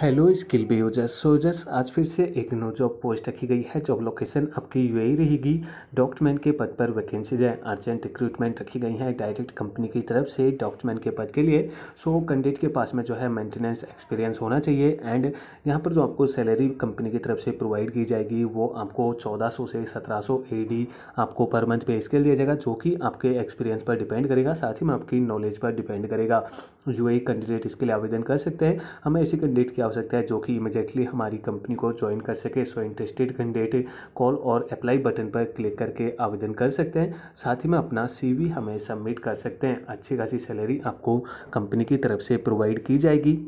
hello skill बे ओजस सोजस आज फिर से एक नो जॉब पोस्ट रखी गई है जॉब लोकेशन आपकी यूएई रहेगी डॉक्टमैन के पद पर वैकेंसीज हैं अर्जेंट रिक्रूटमेंट रखी गई हैं डायरेक्ट कंपनी की तरफ से डॉक्टमैन के पद के लिए सो कैंडिडेट के पास में जो है मेंटेनेंस एक्सपीरियंस होना चाहिए एंड यहाँ पर जो आपको सैलरी कंपनी की तरफ से प्रोवाइड की जाएगी वो आपको चौदह से सत्रह सौ आपको पर मंथ पे स्केल दिया जाएगा जो कि आपके एक्सपीरियंस पर डिपेंड करेगा साथ ही में आपकी नॉलेज पर डिपेंड करेगा यू कैंडिडेट इसके लिए आवेदन कर सकते हैं हमें ऐसे कैंडिडेट आवश्यकता है जो कि इमिजिएटली हमारी कंपनी को ज्वाइन कर सके सो इंटरेस्टेड कैंडिडेट कॉल और अप्लाई बटन पर क्लिक करके आवेदन कर सकते हैं साथ ही में अपना सी हमें सबमिट कर सकते हैं अच्छी खासी सैलरी आपको कंपनी की तरफ से प्रोवाइड की जाएगी